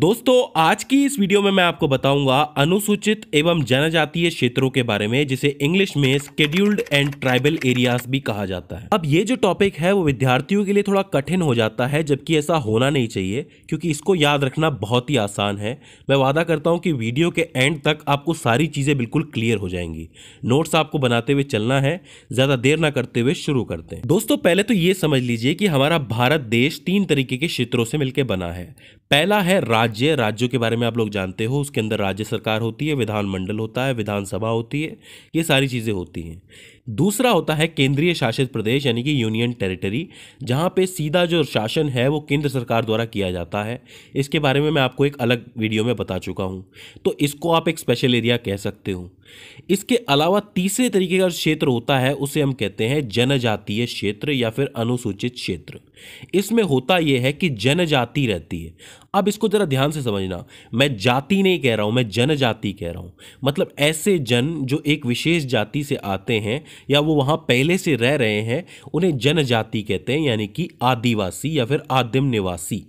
दोस्तों आज की इस वीडियो में मैं आपको बताऊंगा अनुसूचित एवं जनजातीय क्षेत्रों के बारे में जिसे इंग्लिश में स्केड्यूल्ड एंड ट्राइबल एरियाज भी कहा जाता है अब ये जो टॉपिक है वो विद्यार्थियों के लिए थोड़ा कठिन हो जाता है जबकि ऐसा होना नहीं चाहिए क्योंकि इसको याद रखना बहुत ही आसान है मैं वादा करता हूँ कि वीडियो के एंड तक आपको सारी चीज़ें बिल्कुल क्लियर हो जाएंगी नोट्स आपको बनाते हुए चलना है ज़्यादा देर ना करते हुए शुरू करते हैं दोस्तों पहले तो ये समझ लीजिए कि हमारा भारत देश तीन तरीके के क्षेत्रों से मिलकर बना है पहला है राज्य राज्यों के बारे में आप लोग जानते हो उसके अंदर राज्य सरकार होती है विधानमंडल होता है विधानसभा होती है ये सारी चीज़ें होती हैं दूसरा होता है केंद्रीय शासित प्रदेश यानी कि यूनियन टेरिटरी जहाँ पे सीधा जो शासन है वो केंद्र सरकार द्वारा किया जाता है इसके बारे में मैं आपको एक अलग वीडियो में बता चुका हूँ तो इसको आप एक स्पेशल एरिया कह सकते हो इसके अलावा तीसरे तरीके का क्षेत्र होता है उसे हम कहते हैं जनजातीय क्षेत्र या फिर अनुसूचित क्षेत्र इसमें होता यह है कि जनजाति रहती है अब इसको ज़रा ध्यान से समझना मैं जाति नहीं कह रहा हूँ मैं जनजाति कह रहा हूँ मतलब ऐसे जन जो एक विशेष जाति से आते हैं या वो वहाँ पहले से रह रहे हैं उन्हें जनजाति कहते हैं यानी कि आदिवासी या फिर आदिम निवासी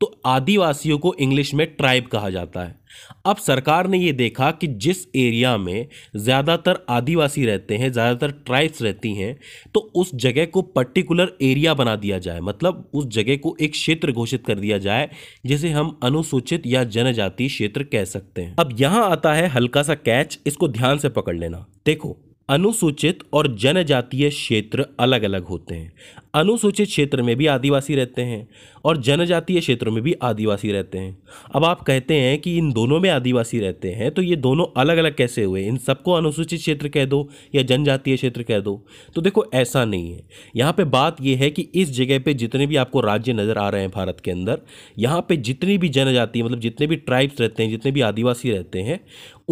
तो आदिवासियों को इंग्लिश में ट्राइब कहा जाता है अब सरकार ने ये देखा कि जिस एरिया में ज़्यादातर आदिवासी रहते हैं ज़्यादातर ट्राइब्स रहती हैं तो उस जगह को पर्टिकुलर एरिया बना दिया जाए मतलब उस जगह को एक क्षेत्र घोषित कर दिया जाए जिसे हम अनुसूचित या जनजाति क्षेत्र कह सकते हैं अब यहाँ आता है हल्का सा कैच इसको ध्यान से पकड़ लेना देखो अनुसूचित और जनजातीय क्षेत्र अलग अलग होते हैं अनुसूचित क्षेत्र में भी आदिवासी रहते हैं और जनजातीय क्षेत्रों में भी आदिवासी रहते हैं अब आप कहते हैं कि इन दोनों में आदिवासी रहते हैं तो ये दोनों अलग अलग कैसे हुए इन सबको अनुसूचित क्षेत्र कह दो या जनजातीय क्षेत्र कह दो तो देखो ऐसा नहीं है यहाँ पर बात यह है कि इस जगह पर जितने भी आपको राज्य नज़र आ रहे हैं भारत के अंदर यहाँ पर जितनी भी जनजाति मतलब जितने भी ट्राइब्स रहते हैं जितने भी आदिवासी रहते हैं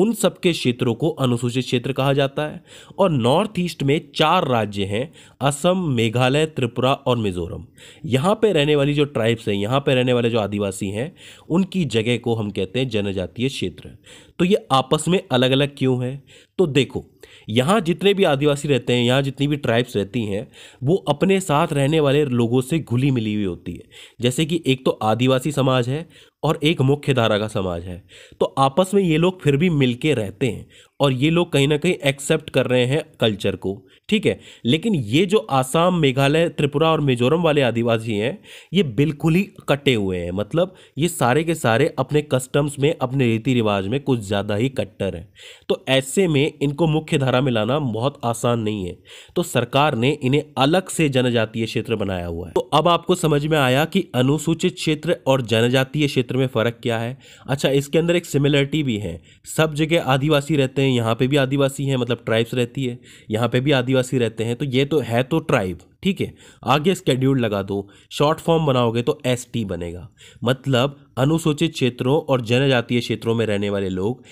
उन सब के क्षेत्रों को अनुसूचित क्षेत्र कहा जाता है और नॉर्थ ईस्ट में चार राज्य हैं असम मेघालय त्रिपुरा त्रिपुरा और मिज़ोरम यहाँ पे रहने वाली जो ट्राइब्स हैं यहाँ पे रहने वाले जो आदिवासी हैं उनकी जगह को हम कहते हैं जनजातीय क्षेत्र तो ये आपस में अलग अलग क्यों है तो देखो यहाँ जितने भी आदिवासी रहते हैं यहाँ जितनी भी ट्राइब्स रहती हैं वो अपने साथ रहने वाले लोगों से घुली मिली हुई होती है जैसे कि एक तो आदिवासी समाज है और एक मुख्य धारा का समाज है तो आपस में ये लोग फिर भी मिलके रहते हैं और ये लोग कहीं ना कहीं एक्सेप्ट कर रहे हैं कल्चर को ठीक है लेकिन ये जो आसाम मेघालय त्रिपुरा और मिजोरम वाले आदिवासी हैं ये बिल्कुल ही कटे हुए हैं मतलब ये सारे के सारे अपने कस्टम्स में अपने रीति रिवाज में कुछ ज़्यादा ही कट्टर हैं तो ऐसे में इनको मुख्य धारा में लाना बहुत आसान नहीं है तो सरकार ने इन्हें अलग से जनजातीय क्षेत्र बनाया हुआ है तो अब आपको समझ में आया कि अनुसूचित क्षेत्र और जनजातीय क्षेत्र में फ़र्क क्या है अच्छा इसके अंदर एक सिमिलरिटी भी है सब जगह आदिवासी रहते हैं यहाँ पे भी आदिवासी हैं मतलब ट्राइब्स रहती है यहाँ पे भी आदिवासी रहते हैं तो ये तो है तो ट्राइब ठीक है आगे स्केड्यूल लगा दो शॉर्ट फॉर्म बनाओगे तो एस टी बनेगा मतलब अनुसूचित क्षेत्रों और जनजातीय क्षेत्रों में रहने वाले लोग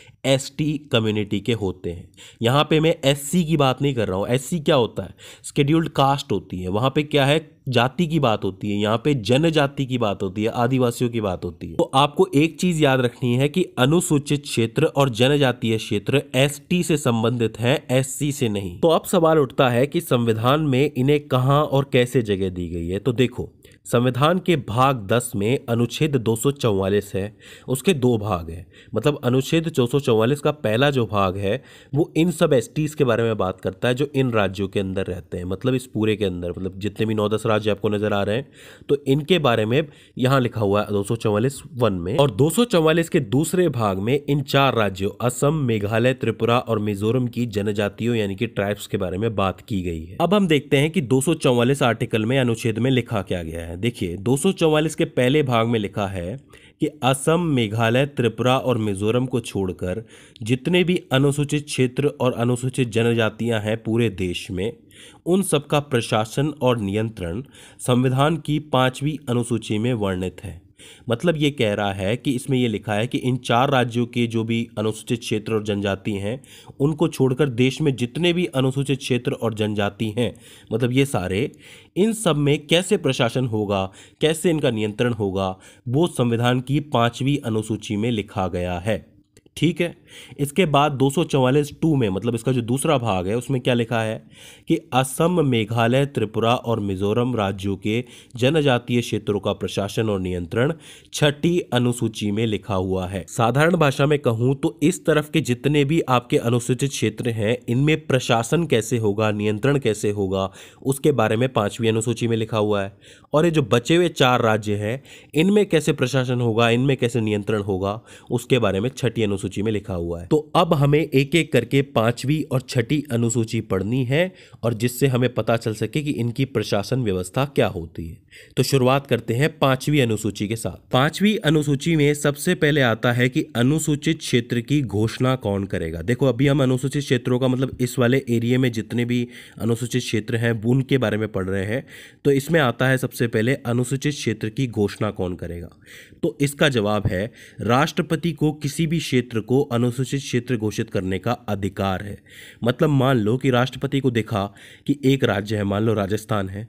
टी कम्युनिटी के होते हैं यहाँ पे मैं सी की बात नहीं कर रहा हूँ सी क्या होता है स्केड्यूल्ड कास्ट होती है वहाँ पे क्या है जाति की बात होती है यहाँ पे जनजाति की बात होती है आदिवासियों की बात होती है तो आपको एक चीज याद रखनी है कि अनुसूचित क्षेत्र और जनजातीय क्षेत्र टी से संबंधित है सी से नहीं तो अब सवाल उठता है कि संविधान में इन्हें कहाँ और कैसे जगह दी गई है तो देखो संविधान के भाग 10 में अनुच्छेद 244 है उसके दो भाग हैं मतलब अनुच्छेद 244 का पहला जो भाग है वो इन सब एस के बारे में बात करता है जो इन राज्यों के अंदर रहते हैं मतलब इस पूरे के अंदर मतलब जितने भी नौ दस राज्य आपको नज़र आ रहे हैं तो इनके बारे में यहाँ लिखा हुआ है दो वन में और दो के दूसरे भाग में इन चार राज्यों असम मेघालय त्रिपुरा और मिजोरम की जनजातियों यानी कि ट्राइब्स के बारे में बात की गई है अब हम देखते हैं कि दो आर्टिकल में अनुच्छेद में लिखा क्या गया गया है देखिए 244 के पहले भाग में लिखा है कि असम मेघालय त्रिपुरा और मिजोरम को छोड़कर जितने भी अनुसूचित क्षेत्र और अनुसूचित जनजातियां हैं पूरे देश में उन सबका प्रशासन और नियंत्रण संविधान की पांचवी अनुसूची में वर्णित है मतलब ये कह रहा है कि इसमें ये लिखा है कि इन चार राज्यों के जो भी अनुसूचित क्षेत्र और जनजाति हैं उनको छोड़कर देश में जितने भी अनुसूचित क्षेत्र और जनजाति हैं मतलब ये सारे इन सब में कैसे प्रशासन होगा कैसे इनका नियंत्रण होगा वो संविधान की पाँचवीं अनुसूची में लिखा गया है ठीक है इसके बाद दो सौ टू में मतलब इसका जो दूसरा भाग है उसमें क्या लिखा है कि असम मेघालय त्रिपुरा और मिजोरम राज्यों के जनजातीय क्षेत्रों का प्रशासन और नियंत्रण छठी अनुसूची में लिखा हुआ है साधारण भाषा में कहूँ तो इस तरफ के जितने भी आपके अनुसूचित क्षेत्र हैं इनमें प्रशासन कैसे होगा नियंत्रण कैसे होगा उसके बारे में पांचवी अनुसूची में लिखा हुआ है और ये जो बचे हुए चार राज्य हैं इनमें कैसे प्रशासन होगा इनमें कैसे नियंत्रण होगा उसके बारे में छठी अनुसूची में लिखा हुआ है तो अब हमें एक एक करके पांचवी और छठी अनुसूची पढ़नी है और जिससे हमें पता चल सके कि इनकी प्रशासन व्यवस्था क्या होती है तो शुरुआत करते हैं पांचवी अनुसूची के साथ पांचवी अनुसूची में सबसे पहले आता है कि अनुसूचित क्षेत्र की घोषणा कौन करेगा देखो अभी हम अनुसूचित क्षेत्रों का मतलब इस वाले एरिया में जितने भी अनुसूचित क्षेत्र हैं उनके बारे में पढ़ रहे हैं तो इसमें आता है सबसे पहले अनुसूचित क्षेत्र की घोषणा कौन करेगा तो इसका जवाब है राष्ट्रपति को किसी भी क्षेत्र क्षेत्र को अनुसूचित क्षेत्र घोषित करने का अधिकार है मतलब मान लो कि राष्ट्रपति को देखा कि एक राज्य है मान लो राजस्थान है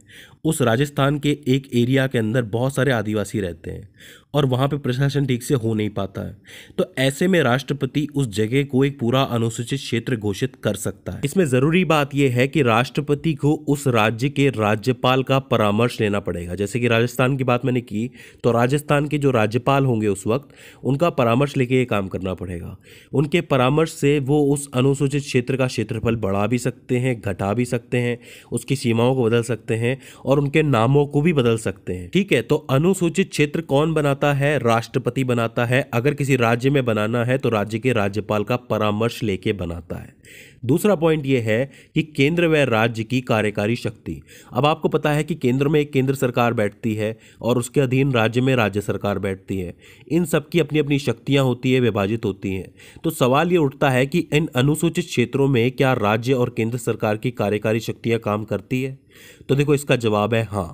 उस राजस्थान के एक एरिया के अंदर बहुत सारे आदिवासी रहते हैं और वहाँ पे प्रशासन ठीक से हो नहीं पाता है तो ऐसे में राष्ट्रपति उस जगह को एक पूरा अनुसूचित क्षेत्र घोषित कर सकता है इसमें ज़रूरी बात यह है कि राष्ट्रपति को उस राज्य के राज्यपाल का परामर्श लेना पड़ेगा जैसे कि राजस्थान की बात मैंने की तो राजस्थान के जो राज्यपाल होंगे उस वक्त उनका परामर्श लेके ये काम करना पड़ेगा उनके परामर्श से वो उस अनुसूचित क्षेत्र का क्षेत्रफल बढ़ा भी सकते हैं घटा भी सकते हैं उसकी सीमाओं को बदल सकते हैं और उनके नामों को भी बदल सकते हैं ठीक है तो अनुसूचित क्षेत्र कौन बनाता बनाता है राष्ट्रपति बनाता है अगर किसी राज्य में बनाना है तो राज्य के राज्यपाल का परामर्श लेके बनाता है दूसरा पॉइंट यह है कि केंद्र व राज्य की कार्यकारी शक्ति अब आपको पता है कि केंद्र में एक केंद्र सरकार बैठती है और उसके अधीन राज्य में राज्य सरकार बैठती है इन सब की अपनी अपनी शक्तियाँ होती है विभाजित होती हैं तो सवाल ये उठता है कि इन अनुसूचित क्षेत्रों में क्या राज्य और केंद्र सरकार की कार्यकारी शक्तियाँ काम करती है तो देखो इसका जवाब है हाँ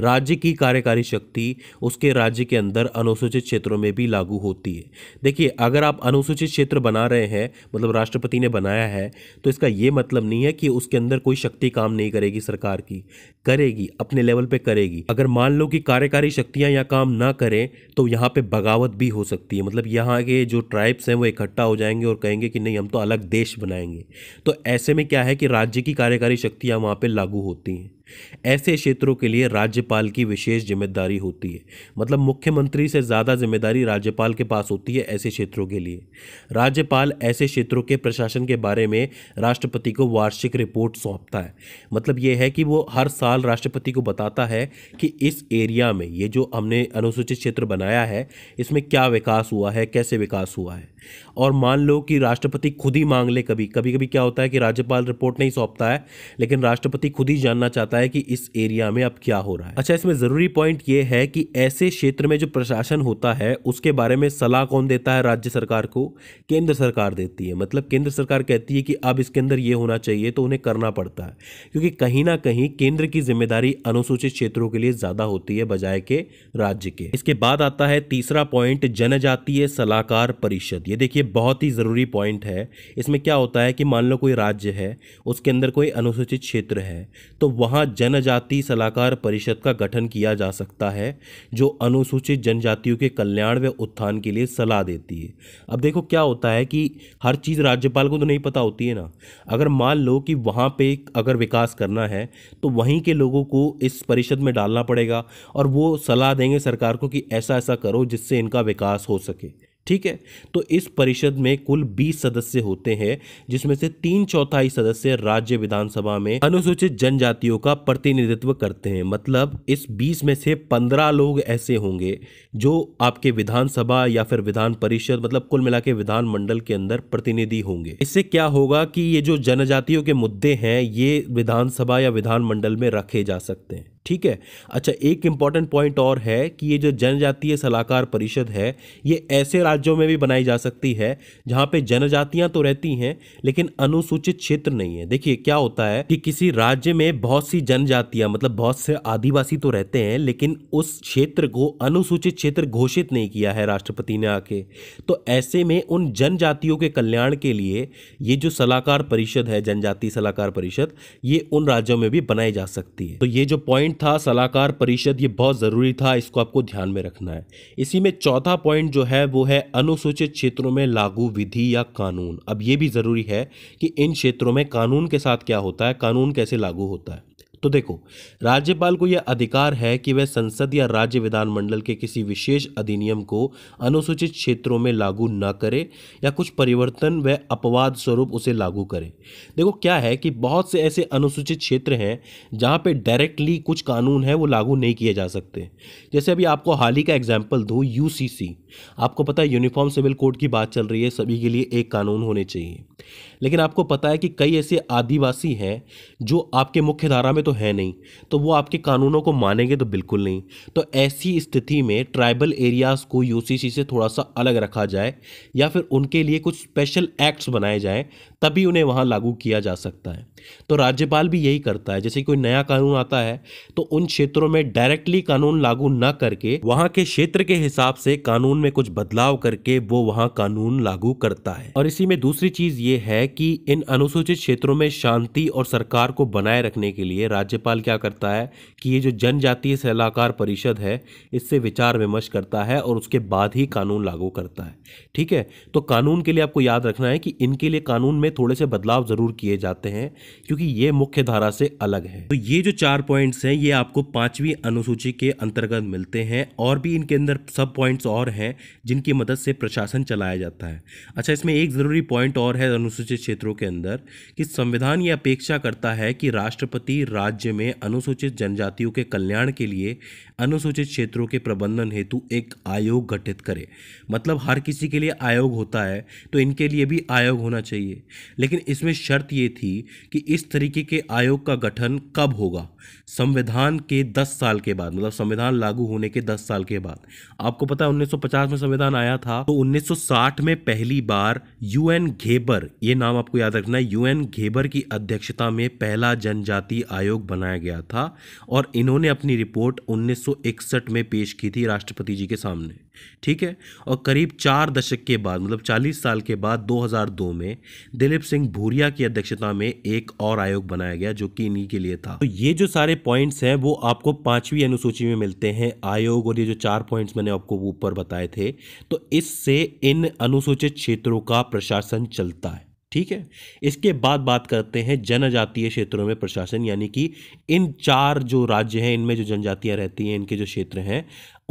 राज्य की कार्यकारी शक्ति उसके राज्य के अंदर अनुसूचित क्षेत्रों में भी लागू होती है देखिए अगर आप अनुसूचित क्षेत्र बना रहे हैं मतलब राष्ट्रपति ने बनाया है तो इसका ये मतलब नहीं है कि उसके अंदर कोई शक्ति काम नहीं करेगी सरकार की करेगी अपने लेवल पर करेगी अगर मान लो कि कार्यकारी शक्तियाँ यहाँ काम ना करें तो यहाँ पर बगावत भी हो सकती है मतलब यहाँ के जो ट्राइब्स हैं वो इकट्ठा हो जाएंगे और कहेंगे कि नहीं हम तो अलग देश बनाएंगे तो ऐसे में क्या है कि राज्य की कार्यकारी शक्तियाँ वहाँ पर लागू होती हैं ऐसे क्षेत्रों के लिए राज्यपाल की विशेष जिम्मेदारी होती है मतलब मुख्यमंत्री से ज़्यादा जिम्मेदारी राज्यपाल के पास होती है ऐसे क्षेत्रों के लिए राज्यपाल ऐसे क्षेत्रों के प्रशासन के बारे में राष्ट्रपति को वार्षिक रिपोर्ट सौंपता है मतलब ये है कि वो हर साल राष्ट्रपति को बताता है कि इस एरिया में ये जो हमने अनुसूचित क्षेत्र बनाया है इसमें क्या विकास हुआ है कैसे विकास हुआ है और मान लो कि राष्ट्रपति खुद ही मांग ले कभी कभी कभी क्या होता है कि राज्यपाल रिपोर्ट नहीं सौंपता है लेकिन राष्ट्रपति खुद ही जानना चाहता है कि इस एरिया में अब क्या हो रहा है अच्छा इसमें ज़रूरी पॉइंट ये है कि ऐसे क्षेत्र में जो प्रशासन होता है उसके बारे में सलाह कौन देता है राज्य सरकार को केंद्र सरकार देती है मतलब केंद्र सरकार कहती है कि अब इसके अंदर ये होना चाहिए तो उन्हें करना पड़ता है क्योंकि कहीं ना कहीं केंद्र की जिम्मेदारी अनुसूचित क्षेत्रों के लिए ज़्यादा होती है बजाय के राज्य के इसके बाद आता है तीसरा पॉइंट जनजातीय सलाहकार परिषद ये देखिए बहुत ही ज़रूरी पॉइंट है इसमें क्या होता है कि मान लो कोई राज्य है उसके अंदर कोई अनुसूचित क्षेत्र है तो वहाँ जनजाति सलाहकार परिषद का गठन किया जा सकता है जो अनुसूचित जनजातियों के कल्याण व उत्थान के लिए सलाह देती है अब देखो क्या होता है कि हर चीज़ राज्यपाल को तो नहीं पता होती है ना अगर मान लो कि वहाँ पे अगर विकास करना है तो वहीं के लोगों को इस परिषद में डालना पड़ेगा और वो सलाह देंगे सरकार को कि ऐसा ऐसा करो जिससे इनका विकास हो सके ठीक है तो इस परिषद में कुल 20 सदस्य होते हैं जिसमें से तीन चौथाई सदस्य राज्य विधानसभा में अनुसूचित जनजातियों का प्रतिनिधित्व करते हैं मतलब इस 20 में से 15 लोग ऐसे होंगे जो आपके विधानसभा या फिर विधान परिषद मतलब कुल मिला के विधानमंडल के अंदर प्रतिनिधि होंगे इससे क्या होगा कि ये जो जनजातियों के मुद्दे हैं ये विधानसभा या विधानमंडल में रखे जा सकते हैं ठीक है अच्छा एक इम्पॉर्टेंट पॉइंट और है कि ये जो जनजातीय सलाहकार परिषद है ये ऐसे राज्यों में भी बनाई जा सकती है जहाँ पे जनजातियाँ तो रहती हैं लेकिन अनुसूचित क्षेत्र नहीं है देखिए क्या होता है कि किसी राज्य में बहुत सी जनजातियाँ मतलब बहुत से आदिवासी तो रहते हैं लेकिन उस क्षेत्र को अनुसूचित क्षेत्र घोषित नहीं किया है राष्ट्रपति ने आके तो ऐसे में उन जनजातियों के कल्याण के लिए ये जो सलाहकार परिषद है जनजातीय सलाहकार परिषद ये उन राज्यों में भी बनाई जा सकती है तो ये जो पॉइंट पॉइंट था सलाहकार परिषद ये बहुत ज़रूरी था इसको आपको ध्यान में रखना है इसी में चौथा पॉइंट जो है वो है अनुसूचित क्षेत्रों में लागू विधि या कानून अब ये भी ज़रूरी है कि इन क्षेत्रों में कानून के साथ क्या होता है कानून कैसे लागू होता है तो देखो राज्यपाल को यह अधिकार है कि वह संसद या राज्य विधानमंडल के किसी विशेष अधिनियम को अनुसूचित क्षेत्रों में लागू न करे या कुछ परिवर्तन व अपवाद स्वरूप उसे लागू करे देखो क्या है कि बहुत से ऐसे अनुसूचित क्षेत्र हैं जहाँ पे डायरेक्टली कुछ कानून है वो लागू नहीं किए जा सकते जैसे अभी आपको हाल ही का एग्जाम्पल दूँ यू आपको पता है यूनिफॉर्म सिविल कोड की बात चल रही है सभी के लिए एक कानून होने चाहिए लेकिन आपको पता है कि कई ऐसे आदिवासी हैं जो आपके मुख्य धारा में तो है नहीं तो वो आपके कानूनों को मानेंगे तो बिल्कुल नहीं तो ऐसी स्थिति में ट्राइबल एरियाज़ को यू से थोड़ा सा अलग रखा जाए या फिर उनके लिए कुछ स्पेशल एक्ट्स बनाए जाएँ तभी उन्हें वहाँ लागू किया जा सकता है तो राज्यपाल भी यही करता है जैसे कोई नया कानून आता है तो उन क्षेत्रों में डायरेक्टली कानून लागू न करके वहाँ के क्षेत्र के हिसाब से कानून में कुछ बदलाव करके वो वहाँ कानून लागू करता है और इसी में दूसरी चीज़ ये है कि इन अनुसूचित क्षेत्रों में शांति और सरकार को बनाए रखने के लिए राज्य राज्यपाल क्या करता है कि ये जो जनजातीय सलाहकार परिषद है इससे विचार विमर्श करता है और उसके बाद ही कानून लागू करता है ठीक है तो कानून के लिए आपको याद रखना है कि इनके लिए कानून में थोड़े से बदलाव ज़रूर किए जाते हैं क्योंकि ये मुख्य धारा से अलग है तो ये जो चार पॉइंट्स हैं ये आपको पाँचवीं अनुसूची के अंतर्गत मिलते हैं और भी इनके अंदर सब पॉइंट्स और हैं जिनकी मदद से प्रशासन चलाया जाता है अच्छा इसमें एक ज़रूरी पॉइंट और है अनुसूचित क्षेत्रों के अंदर कि संविधान ये अपेक्षा करता है कि राष्ट्रपति राज राज्य में अनुसूचित जनजातियों के कल्याण के लिए अनुसूचित क्षेत्रों के प्रबंधन हेतु एक आयोग गठित करे मतलब हर किसी के लिए आयोग होता है तो इनके लिए भी आयोग होना चाहिए लेकिन इसमें शर्त ये थी कि इस तरीके के आयोग का गठन कब होगा संविधान के दस साल के बाद मतलब संविधान लागू होने के दस साल के बाद आपको पता है उन्नीस में संविधान आया था तो उन्नीस में पहली बार यूएन घेबर ये नाम आपको याद रखना है यूएन घेबर की अध्यक्षता में पहला जनजाति आयोग आयोग बनाया गया था और इन्होंने अपनी रिपोर्ट 1961 में पेश की थी राष्ट्रपति जी के सामने ठीक है और करीब चार दशक के बाद मतलब 40 साल के बाद 2002 में दिलीप सिंह भूरिया की अध्यक्षता में एक और आयोग बनाया गया जो कि इन्हीं के लिए था तो ये जो सारे पॉइंट्स हैं वो आपको पांचवी अनुसूची में मिलते हैं आयोग और ये जो चार पॉइंट्स मैंने आपको ऊपर बताए थे तो इससे इन अनुसूचित क्षेत्रों का प्रशासन चलता है ठीक है इसके बाद बात करते हैं जनजातीय क्षेत्रों में प्रशासन यानी कि इन चार जो राज्य हैं इनमें जो जनजातियां रहती हैं इनके जो क्षेत्र हैं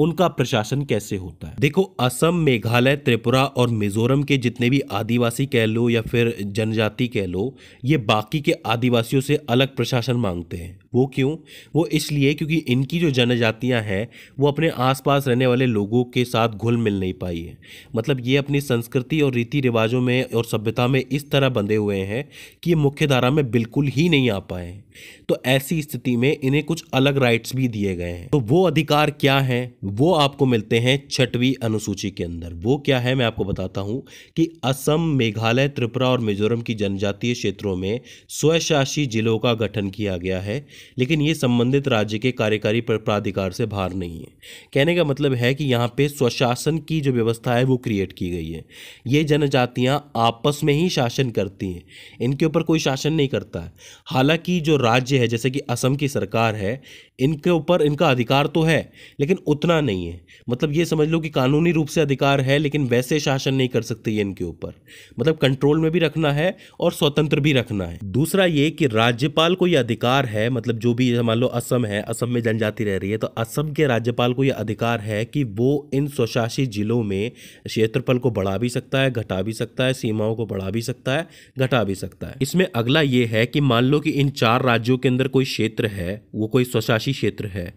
उनका प्रशासन कैसे होता है देखो असम मेघालय त्रिपुरा और मिजोरम के जितने भी आदिवासी कह लो या फिर जनजाति कह लो ये बाकी के आदिवासियों से अलग प्रशासन मांगते हैं वो क्यों वो इसलिए क्योंकि इनकी जो जनजातियां हैं वो अपने आसपास रहने वाले लोगों के साथ घुल मिल नहीं पाई है मतलब ये अपनी संस्कृति और रीति रिवाजों में और सभ्यता में इस तरह बंधे हुए हैं कि ये मुख्य धारा में बिल्कुल ही नहीं आ पाए तो ऐसी स्थिति में इन्हें कुछ अलग राइट्स भी दिए गए हैं तो वो अधिकार क्या हैं वो आपको मिलते हैं छठवीं अनुसूची के अंदर वो क्या है मैं आपको बताता हूँ कि असम मेघालय त्रिपुरा और मिजोरम की जनजातीय क्षेत्रों में स्वशासी जिलों का गठन किया गया है लेकिन ये संबंधित राज्य के कार्यकारी प्राधिकार से बाहर नहीं है कहने का मतलब है कि यहाँ पे स्वशासन की जो व्यवस्था है वो क्रिएट की गई है ये जनजातियाँ आपस में ही शासन करती हैं इनके ऊपर कोई शासन नहीं करता है हालांकि जो राज्य है जैसे कि असम की सरकार है इनके ऊपर इनका अधिकार तो है लेकिन उतना नहीं है मतलब ये समझ लो कि कानूनी रूप से अधिकार है लेकिन वैसे शासन नहीं कर सकते ये इनके ऊपर मतलब कंट्रोल में भी रखना है और स्वतंत्र भी रखना है दूसरा ये कि राज्यपाल को यह अधिकार है मतलब मतलब जो भी मान लो असम है असम में जनजाति रह रही है तो असम के राज्यपाल को यह अधिकार है कि वो इन स्वशासित जिलों में क्षेत्रफल को बढ़ा भी सकता है घटा भी सकता है सीमाओं को बढ़ा भी सकता है घटा भी सकता है इसमें अगला ये है कि मान लो कि इन चार राज्यों के अंदर कोई क्षेत्र है वो कोई स्वशासी क्षेत्र है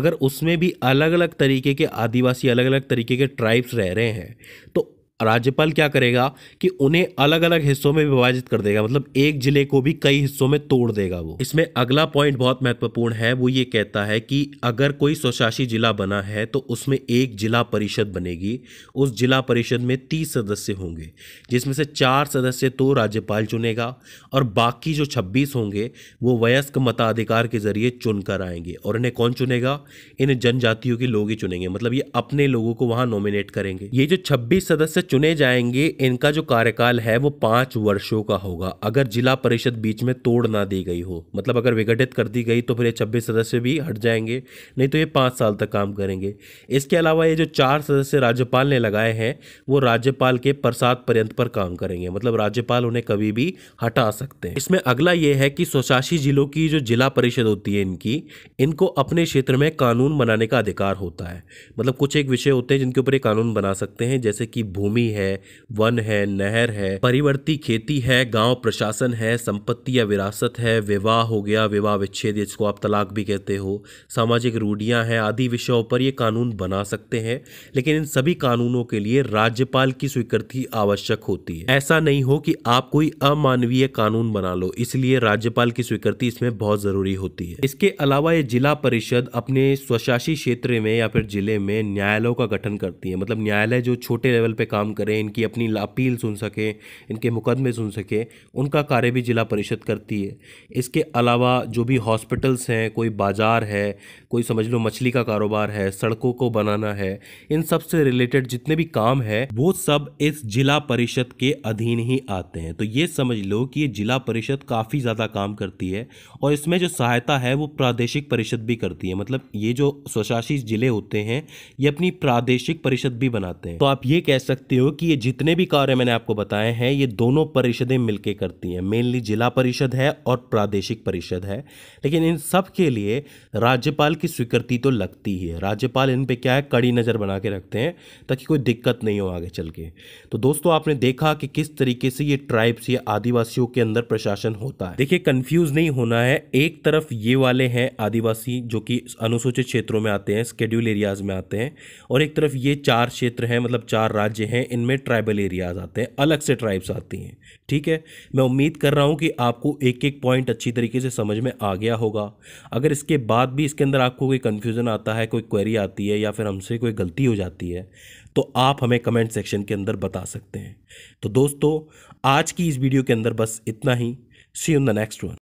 अगर उसमें भी अलग अलग तरीके के आदिवासी अलग अलग तरीके के ट्राइब्स रह रहे हैं तो राज्यपाल क्या करेगा कि उन्हें अलग अलग हिस्सों में विभाजित कर देगा मतलब एक जिले को भी कई हिस्सों में तोड़ देगा वो इसमें अगला पॉइंट बहुत महत्वपूर्ण है वो ये कहता है कि अगर कोई स्वशासी जिला बना है तो उसमें एक जिला परिषद बनेगी उस जिला परिषद में तीस सदस्य होंगे जिसमें से चार सदस्य तो राज्यपाल चुनेगा और बाकी जो छब्बीस होंगे वो वयस्क मताधिकार के जरिए चुनकर आएंगे और इन्हें कौन चुनेगा इन जनजातियों के लोग ही चुनेंगे मतलब ये अपने लोगों को वहां नॉमिनेट करेंगे ये जो छब्बीस सदस्य चुने जाएंगे इनका जो कार्यकाल है वो पांच वर्षों का होगा अगर जिला परिषद बीच में तोड़ ना दी गई हो मतलब अगर विघटित कर दी गई तो फिर ये छब्बीस सदस्य भी हट जाएंगे नहीं तो ये पांच साल तक काम करेंगे इसके अलावा ये जो चार सदस्य राज्यपाल ने लगाए हैं वो राज्यपाल के प्रसाद पर्यंत पर काम करेंगे मतलब राज्यपाल उन्हें कभी भी हटा सकते हैं इसमें अगला ये है कि स्वशासी जिलों की जो जिला परिषद होती है इनकी इनको अपने क्षेत्र में कानून बनाने का अधिकार होता है मतलब कुछ एक विषय होते हैं जिनके ऊपर ये कानून बना सकते हैं जैसे कि भूमि भूमि है वन है नहर है परिवर्ती खेती है गांव प्रशासन है संपत्ति या विरासत है विवाह हो गया विवाह विच्छेद जिसको आप तलाक भी कहते हो सामाजिक रूढ़ियां हैं आदि विषयों पर ये कानून बना सकते हैं लेकिन इन सभी कानूनों के लिए राज्यपाल की स्वीकृति आवश्यक होती है ऐसा नहीं हो कि आप कोई अमानवीय कानून बना लो इसलिए राज्यपाल की स्वीकृति इसमें बहुत जरूरी होती है इसके अलावा ये जिला परिषद अपने स्वशासी क्षेत्र में या फिर जिले में न्यायालयों का गठन करती है मतलब न्यायालय जो छोटे लेवल पे काम काम करें इनकी अपनी अपील सुन सकें इनके मुकदमे सुन सकें उनका कार्य भी ज़िला परिषद करती है इसके अलावा जो भी हॉस्पिटल्स हैं कोई बाज़ार है कोई समझ लो मछली का कारोबार है सड़कों को बनाना है इन सब से रिलेटेड जितने भी काम है वो सब इस जिला परिषद के अधीन ही आते हैं तो ये समझ लो कि ये जिला परिषद काफ़ी ज़्यादा काम करती है और इसमें जो सहायता है वो प्रादेशिक परिषद भी करती है मतलब ये जो स्वशासित जिले होते हैं ये अपनी प्रादेशिक परिषद भी बनाते हैं तो आप ये कह सकते हो कि ये जितने भी कार्य मैंने आपको बताए हैं ये दोनों परिषदें मिलकर करती हैं मेनली जिला परिषद है और प्रादेशिक परिषद है लेकिन इन सब के लिए राज्यपाल की स्वीकृति तो लगती ही है राज्यपाल इन पे क्या है कड़ी नज़र बना के रखते हैं ताकि कोई दिक्कत नहीं हो आगे चल के तो दोस्तों आपने देखा कि किस तरीके से ये ट्राइब्स या आदिवासियों के अंदर प्रशासन होता है देखिए कन्फ्यूज नहीं होना है एक तरफ ये वाले हैं आदिवासी जो कि अनुसूचित क्षेत्रों में आते हैं स्केड्यूल एरियाज में आते हैं और एक तरफ ये चार क्षेत्र हैं मतलब चार राज्य हैं इनमें ट्राइबल एरियाज आते हैं अलग से ट्राइब्स आती हैं ठीक है मैं उम्मीद कर रहा हूँ कि आपको एक एक पॉइंट अच्छी तरीके से समझ में आ गया होगा अगर इसके बाद भी इसके अंदर आपको कोई कन्फ्यूज़न आता है कोई क्वेरी आती है या फिर हमसे कोई गलती हो जाती है तो आप हमें कमेंट सेक्शन के अंदर बता सकते हैं तो दोस्तों आज की इस वीडियो के अंदर बस इतना ही see in the next one